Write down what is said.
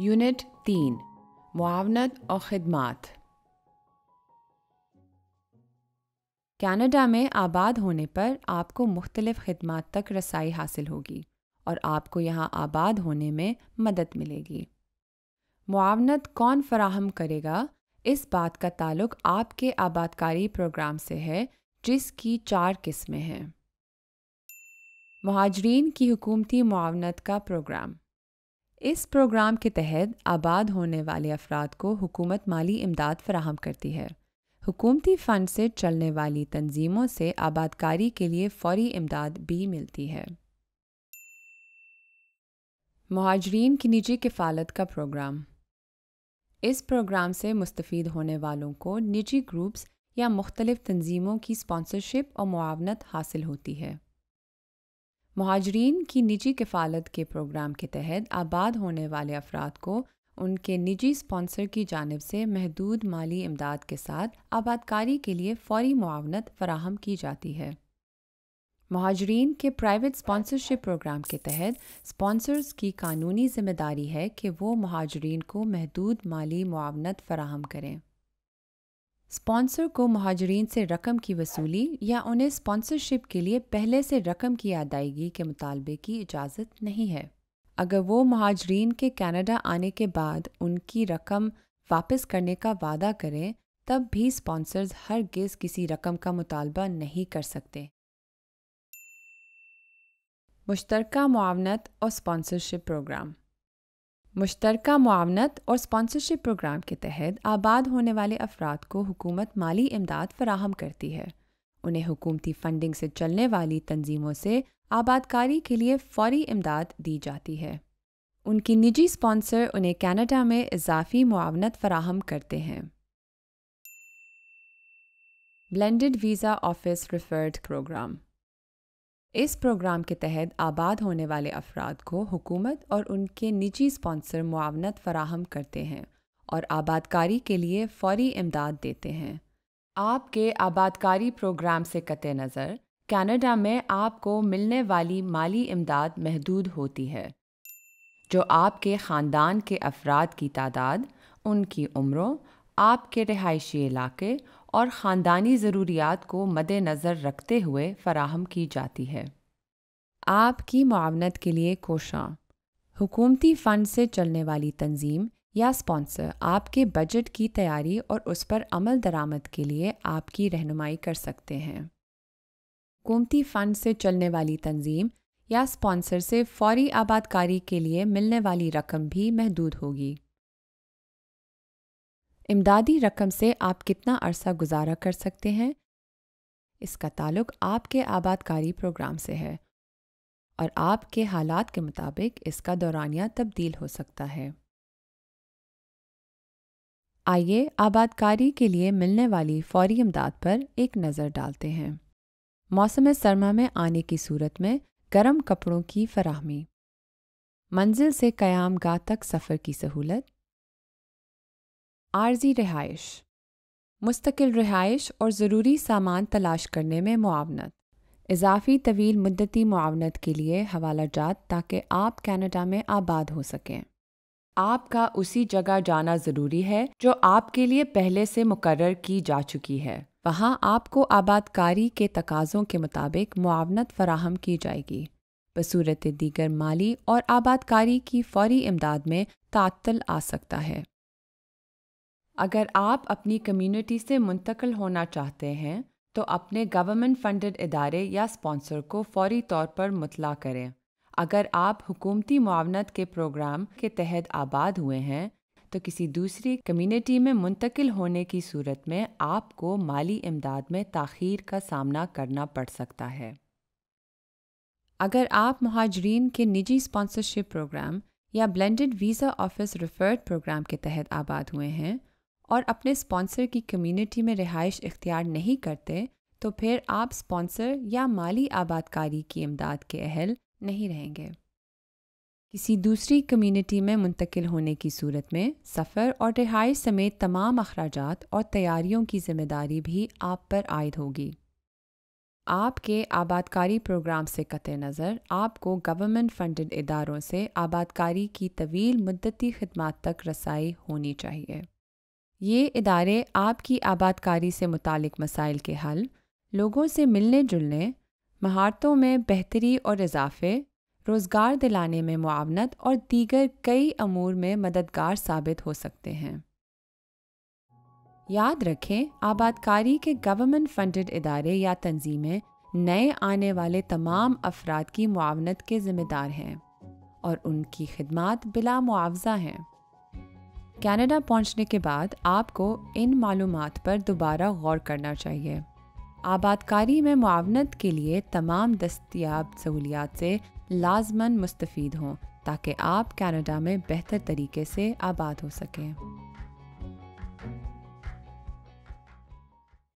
unit तीन मुआवनत और ख़दमात Canada में आबाद होने पर आपको मुख्तलिफ़ ख़दमात तक रसाई हासिल होगी और आपको यहाँ आबाद होने में मदद मिलेगी मुआवनत कौन फराहम करेगा इस बात का ताल्लुक आपके आबादकारी प्रोग्राम से है जिसकी चार किस्में हैं महाजरीन की हुकूमती मुआवनत का प्रोग्राम इस प्रोग्राम के तहत आबाद होने वाले अफराद को हुकूमत माली इमदाद फराहम करती है हुकूमती फ़ंड से चलने वाली तंजीमों से आबादकारी के लिए फौरी इमदाद भी मिलती है महाजरीन की निजी किफ़ालत का प्रोग्राम इस प्रोग्राम से मुस्तफ़ होने वालों को निजी ग्रुप्स या मुख्तलिफ तंजीमों की स्पॉन्सरशिप और मुआवनत हासिल होती है महाजरीन की निजी किफ़ालत के प्रोग्राम के तहत आबाद होने वाले अफराद को उनके निजी स्पॉन्सर की जानब से महदूद माली इमदाद के साथ आबादकारी के लिए फौरी मुआवनत फराहम की जाती है महाजरीन के प्राइवेट स्पॉन्सरशिप प्रोग्राम के तहत स्पॉन्सर्स की कानूनी जिम्मेदारी है कि वो महाजरीन को महदूद माली मुआवनत फराहम करें स्पॉन्सर को महाजरीन से रकम की वसूली या उन्हें स्पॉन्सरशिप के लिए पहले से रकम की अदायगी के मुतालबे की इजाज़त नहीं है अगर वो महाजरीन के कनाडा आने के बाद उनकी रकम वापस करने का वादा करें तब भी स्पॉन्सर्स हर गिज किसी रकम का मुतालबा नहीं कर सकते मुश्तरका मुआवनत और स्पॉन्सरशिप प्रोग्राम मुश्तर मावनत और स्पॉन्सरशिप प्रोग्राम के तहत आबाद होने वाले अफराद को हुकूमत माली इमदाद फराहम करती है उन्हें हुकूमती फंडिंग से चलने वाली तंजीमों से आबादकारी के लिए फौरी इमदाद दी जाती है उनकी निजी स्पॉन्सर उन्हें कनाडा में इजाफी मुआवनत फराहम करते हैं blended visa office referred programme इस प्रोग्राम के तहत आबाद होने वाले अफराद को हुकूमत और उनके निजी स्पॉन्सर मुआवनत फराहम करते हैं और आबादकारी के लिए फौरी इमदाद देते हैं आपके आबादकारी प्रोग्राम से कत नज़र कनाडा में आपको मिलने वाली माली इमदाद महदूद होती है जो आपके ख़ानदान के अफराद की तादाद उनकी उम्रों आपके रहायशी इलाके और ख़ानदानी ज़रूरियात को मद्नज़र रखते हुए फराहम की जाती है आपकी मावनत के लिए कोशां हुकूमती फ़ंड से चलने वाली तंजीम या स्पॉन्सर आपके बजट की तैयारी और उस पर अमल दरामद के लिए आपकी रहनुमाई कर सकते हैं हुकूमती फ़ंड से चलने वाली तंजीम या स्पॉन्सर से फौरी आबादकारी के लिए मिलने वाली रकम भी महदूद होगी इमदादी रकम से आप कितना अरसा गुजारा कर सकते हैं इसका ताल्लुक आपके आबादकारी प्रोग्राम से है और आपके हालात के मुताबिक इसका दौरानिया तब्दील हो सकता है आइए आबादकारी के लिए मिलने वाली फौरी इमदाद पर एक नज़र डालते हैं मौसम सरमा में आने की सूरत में गर्म कपड़ों की फराहमी मंजिल से कयाम गाह तक सफ़र की सहूलत आर्जी रिहाइश मुस्तकिल रिहाइश और ज़रूरी सामान तलाश करने में मुआवनत इजाफी तवील मुद्दती मुआवनत के लिए हवाला जात ताकि आप कनाडा में आबाद हो सकें आपका उसी जगह जाना ज़रूरी है जो आपके लिए पहले से मुकर की जा चुकी है वहाँ आपको आबादकारी के तकाज़ों के मुताबिक मुआवनत फराहम की जाएगी बसूरत दीगर माली और आबादकारी की फौरी इमदाद में तातल आ सकता है अगर आप अपनी कम्युनिटी से मुंतकिल होना चाहते हैं तो अपने गवर्नमेंट फंडेड इदारे या स्पॉन्सर को फौरी तौर पर मुतला करें अगर आप हुकूमती मुआवनत के प्रोग्राम के तहत आबाद हुए हैं तो किसी दूसरी कम्युनिटी में मुंतकिल होने की सूरत में आपको माली इमदाद में तखीर का सामना करना पड़ सकता है अगर आप महाजरीन के निजी स्पॉन्सरशिप प्रोग्राम या blended visa office referred programme के तहत आबाद हुए हैं और अपने स्पॉन्सर की कम्युनिटी में रिहाइश इख्तियार नहीं करते तो फिर आप स्पॉन्सर या माली आबादकारी की इमदाद के अहल नहीं रहेंगे किसी दूसरी कम्युनिटी में मुंतकिल होने की सूरत में सफ़र और रिहाइश समेत तमाम अखराज और तैयारियों की जिम्मेदारी भी आप पर आयद होगी आपके आबादकारी प्रोग्राम से कत नज़र आपको गवर्नमेंट फंडेड इदारों से आबादकारी की तवील मुद्दती खदमात तक रसाई होनी चाहिए ये इदारे आपकी आबादकारी से मुतक मसाइल के हल लोगों से मिलने जुलने महारतों में बेहतरी और इजाफे रोज़गार दिलाने में मुआवनत और दीगर कई अमूर में मददगार साबित हो सकते हैं याद रखें आबादकारी के गवर्नमेंट फंडेड इदारे या तंजीमें नए आने वाले तमाम अफराद की मुआवनत के ज़िम्मेदार हैं और उनकी खदमात बिला मुआवजा हैं कनाडा पहुंचने के बाद आपको इन मालूम पर दोबारा गौर करना चाहिए आबादकारी में मुआवनत के लिए तमाम दस्तियाब सहूलियात से लाजमन मुस्तफ़ हों ताकि आप कनाडा में बेहतर तरीके से आबाद हो सकें